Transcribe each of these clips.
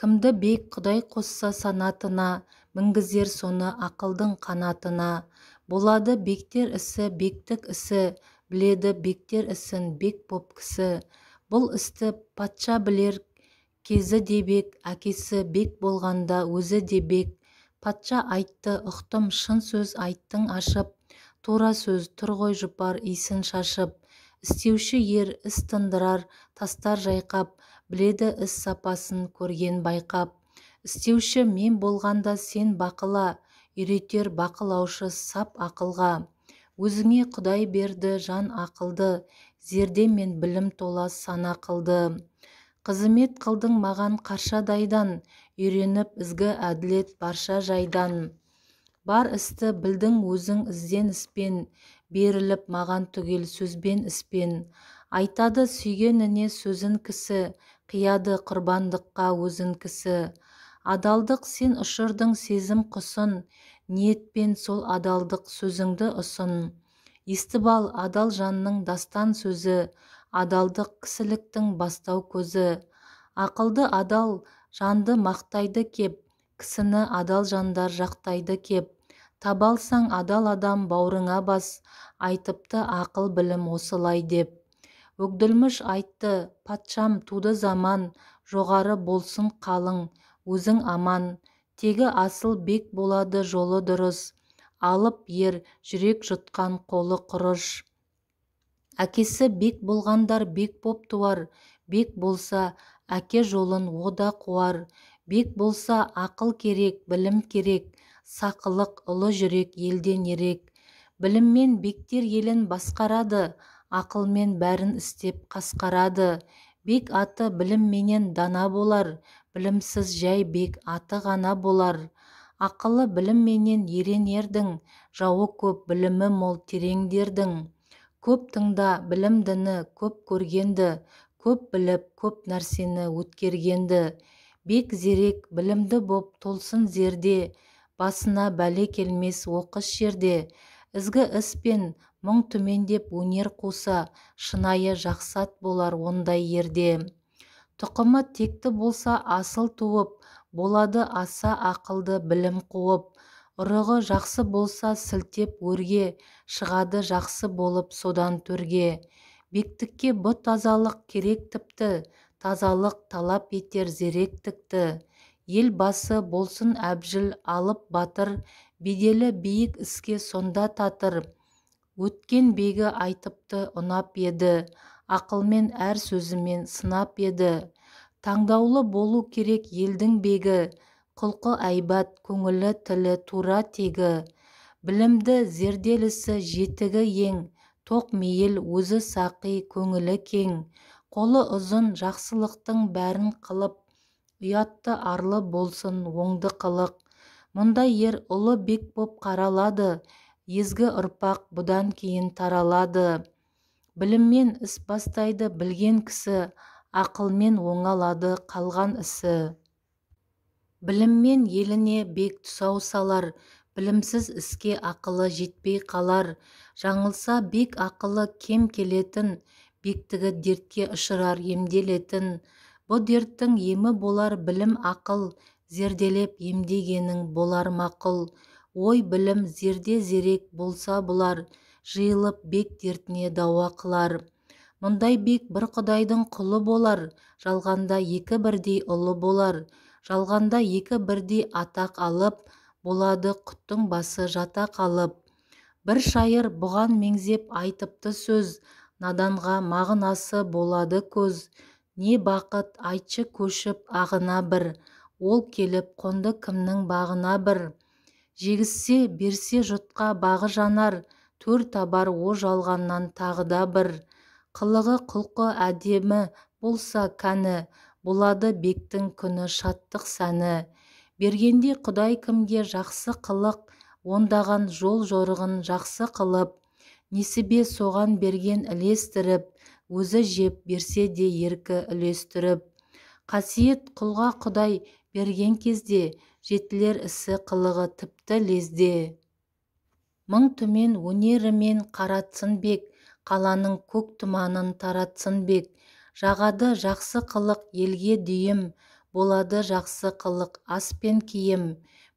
кімді бек құдай қосса санатына мінгізер соны ақылдың қанатына болады бектер ісі бектік ісі біледі бектер ісін бек боп кісі бұл істі патша білер кезі де бек әкесі бек болғанда өзі де бек патша айтты ұқтым шын сөз айттың ашып тура сөз тұр ғой жұпар иісін шашып істеуші ер іс тындырар тастар жайқап біледі іс сапасын көрген байқап істеуші мен болғанда сен бақыла үйретер бақылаушы сап ақылға өзіңе құдай берді жан ақылды зерде мен білім тола сана қылды қызмет қылдың маған қаршадайдан үйреніп ізгі әділет барша жайдан бар істі білдің өзің ізден іспен беріліп маған түгел сөзбен іспен айтады сүйгеніне сөзін кісі қияды құрбандыққа өзін кісі адалдық сен ұшырдың сезім құсын ниетпен сол адалдық сөзіңді ұсын естіп ал адал жанның дастан сөзі адалдық кісіліктің бастау көзі ақылды адал жанды мақтайды кеп кісіні адал жандар жақтайды кеп табалсаң адал адам бауырыңа бас айтыпты ақыл білім осылай деп бөгділміш айтты патшам туды заман жоғары болсын қалың өзің аман тегі асыл бек болады жолы дұрыс алып ер жүрек жұтқан қолы құрыш әкесі бек болғандар бек боп туар бек болса әке жолын ода қуар бек болса ақыл керек білім керек сақылық ұлы жүрек елден ерек біліммен бектер елін басқарады ақылмен бәрін істеп қасқарады бек аты білімменен дана болар білімсіз жай бек аты ғана болар ақылы білімменен ерен ердің жауы көп білімі мол тереңдердің көп тыңда білімдіні көп көргенді көп біліп көп нәрсені өткергенді бек зерек білімді боп толсын зерде басына бәле келмес оқыс жерде ізгі іс пен мың түмендеп өнер қуса шынайы жақсат болар ондай ерде тұқымы текті болса асыл туып болады аса ақылды білім қуып ұрығы жақсы болса сілтеп өрге шығады жақсы болып содан төрге бектікке бұ тазалық керек тіпті тазалық талап етер зеректікті ел басы болсын әбжіл алып батыр беделі биік іске сонда татыр өткен бегі айтыпты ұнап еді ақылмен әр сөзімен сынап еді таңдаулы болу керек елдің бегі құлқы әйбат көңілі тілі тура тегі білімді зерделісі жетігі ең тоқ мейіл өзі сақи көңілі кең қолы ұзын жақсылықтың бәрін қылып ұятты арлы болсын оңды қылық мұндай ер ұлы бек боп қаралады езгі ұрпақ бұдан кейін таралады біліммен іс бастайды білген кісі ақылмен оңалады қалған ісі біліммен еліне бек тұсау салар білімсіз іске ақылы жетпей қалар жаңылса бек ақылы кем келетін бектігі дертке ұшырар емделетін бұ дерттің емі болар білім ақыл зерделеп емдегенің болар мақұл ой білім зерде зерек болса бұлар жиылып бек дертіне дауа қылар мұндай бек бір құдайдың құлы болар жалғанда екі бірдей ұлы болар жалғанда екі бірдей атақ алып болады құттың басы жата қалып бір шайыр бұған меңзеп айтыпты сөз наданға мағынасы болады көз не бақыт айтшы көшіп ағына бір ол келіп қонды кімнің бағына бір жегізсе берсе жұтқа бағы жанар төр табар о жалғаннан тағы да бір қылығы құлқы әдемі болса кәні болады бектің күні шаттық сәні бергенде құдай кімге жақсы қылық ондаған жол жорығын жақсы қылып несібе соған берген ілестіріп өзі жеп берсе де еркі үлестіріп қасиет құлға құдай берген кезде жетілер ісі қылығы тіпті лезде мың түмен өнерімен қаратсын бек қаланың көк тұманын таратсын бек жағады жақсы қылық елге дүйім болады жақсы қылық ас пен киім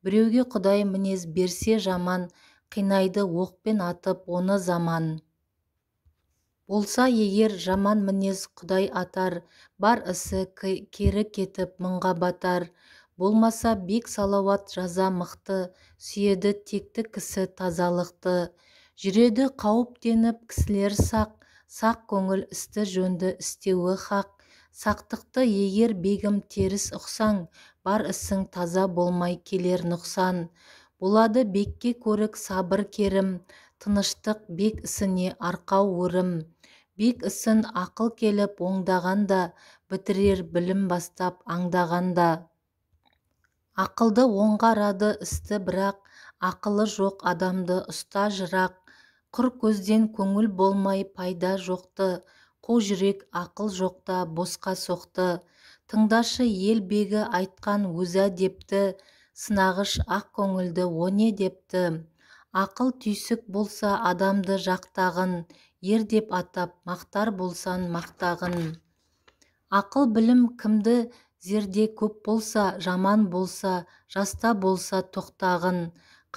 біреуге құдай мінез берсе жаман қинайды оқпен атып оны заман болса егер жаман мінез құдай атар бар ісі кері кетіп мыңға батар болмаса бек салауат жаза мықты сүйеді текті кісі тазалықты жүреді қауіптеніп кісілер сақ сақ көңіл істі жөнді істеуі хақ сақтықты егер бегім теріс ұқсаң бар ісің таза болмай келер нұқсан болады бекке көрік сабыр керім тыныштық бек ісіне арқау өрім бек ісін ақыл келіп оңдағанда бітірер білім бастап аңдағанда ақылды оңғарады істі бірақ ақылы жоқ адамды ұста жырақ құр көзден көңіл болмай пайда жоқты қу жүрек ақыл жоқта босқа соқты тыңдашы ел бегі айтқан өзі депті сынағыш ақ көңілді о не депті ақыл түйсік болса адамды жақтағын ер деп атап мақтар болсаң мақтағын ақыл білім кімді зерде көп болса жаман болса жаста болса тоқтағын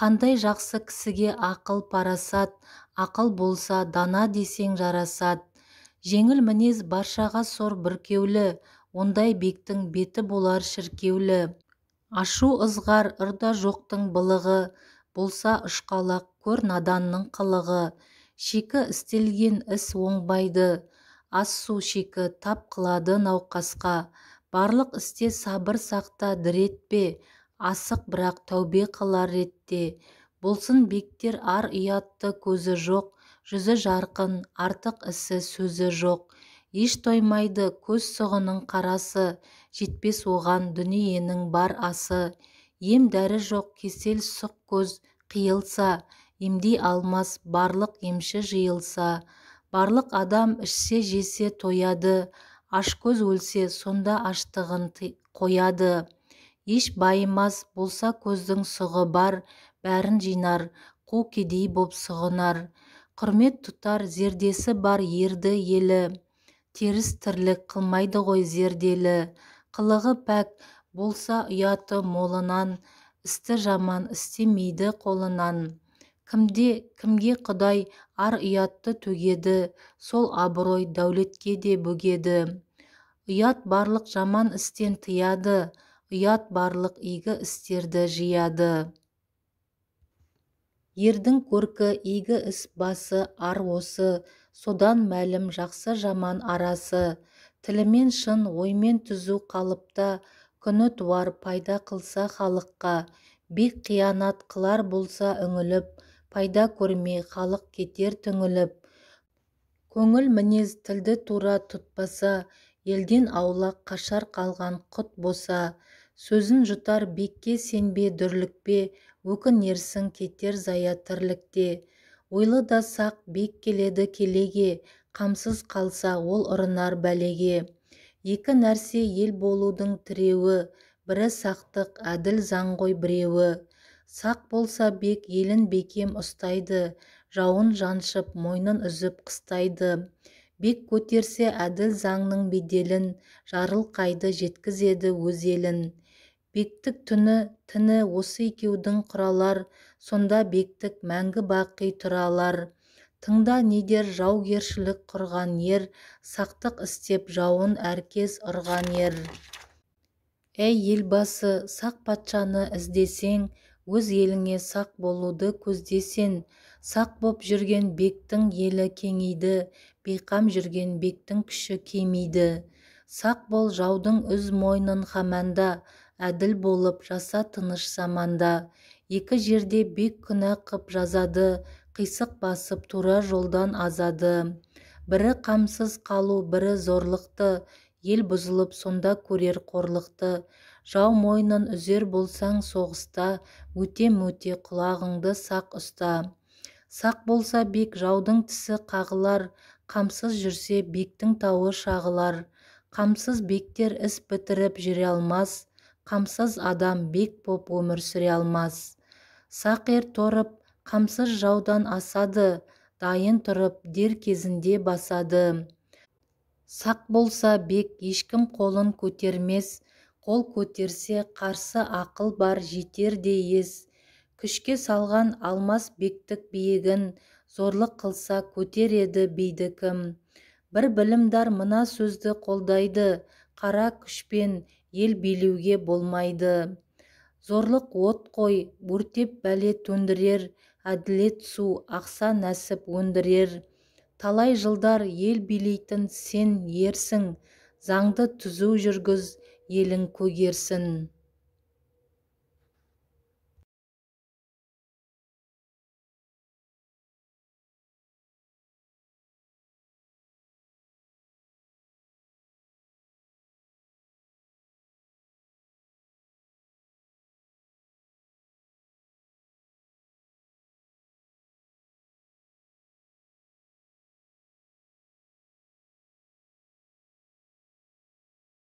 қандай жақсы кісіге ақыл парасат ақыл болса дана десең жарасад жеңіл мінез баршаға сор біркеулі, ондай бектің беті болар шіркеулі ашу ызғар ырда жоқтың былығы болса ұшқалақ көр наданның қылығы шикі істелген іс оңбайды ас су шикі тап қылады науқасқа барлық істе сабыр сақта діретпе асық бірақ тәубе қылар ретте болсын бектер ар ұятты көзі жоқ жүзі жарқын артық ісі сөзі жоқ еш тоймайды көз сұғының қарасы жетпес оған дүниенің бар асы ем дәрі жоқ кесел сұқ көз қиылса емдей алмас барлық емші жиылса барлық адам ішсе жесе тояды көз өлсе сонда аштығын қояды еш байымас болса көздің сұғы бар бәрін жинар қу кедей боп сұғынар құрмет тұтар зердесі бар ерді елі теріс тірлік қылмайды ғой зерделі қылығы пәк болса ұяты молынан істі жаман істемейді қолынан кімде кімге құдай ар ұятты төгеді сол абырой дәулетке де бөгеді ұят барлық жаман істен тыяды ұят барлық игі істерді жияды ердің көркі игі іс басы ар осы содан мәлім жақсы жаман арасы тілімен шын оймен түзу қалыпта күні туар пайда қылса халыққа бек қиянат қылар болса үңіліп пайда көрмей халық кетер түңіліп көңіл мінез тілді тура тұтпаса елден аулақ қашар қалған құт боса сөзін жұтар бекке сенбе дүрлікпе өкінерсің кетер зая тірлікте ойлы да сақ бек келеді келеге қамсыз қалса ол ұрынар бәлеге екі нәрсе ел болудың тіреуі бірі сақтық әділ заң ғой біреуі сақ болса бек елін бекем ұстайды жауын жаншып мойнын үзіп қыстайды бек көтерсе әділ заңның беделін жарылқайды жеткізеді өз елін бектік түні тіні осы екеудің құралар сонда бектік мәңгі-бақи тұралар тыңда недер жаугершілік құрған ер сақтық істеп жауын әркез ұрған ер әй елбасы сақ патшаны іздесең өз еліңе сақ болуды көздесең сақ боп жүрген бектің елі кеңейді бейқам жүрген бектің күші кемейді. сақ бол жаудың үз мойнын хаманда әділ болып жаса тыныш заманда екі жерде бек күнә қып жазады қисық басып тура жолдан азады бірі қамсыз қалу бірі зорлықты ел бұзылып сонда көрер қорлықты жау мойнын үзер болсаң соғыста өте мөте құлағыңды сақ ұста сақ болса бек жаудың тісі қағылар қамсыз жүрсе бектің тауы шағылар қамсыз бектер іс бітіріп жүре алмас қамсыз адам бек боп өмір сүре алмас сақ ер торып қамсыз жаудан асады дайын тұрып дер кезінде басады сақ болса бек ешкім қолын көтермес қол көтерсе қарсы ақыл бар жетер де ес күшке салған алмас бектік биігін зорлық қылса көтер еді биді кім бір білімдар мына сөзді қолдайды қара күшпен ел билеуге болмайды зорлық от қой өртеп бәле төндірер әділет су ақса нәсіп өндірер талай жылдар ел билейтін сен ерсің заңды түзу жүргіз елің көгерсін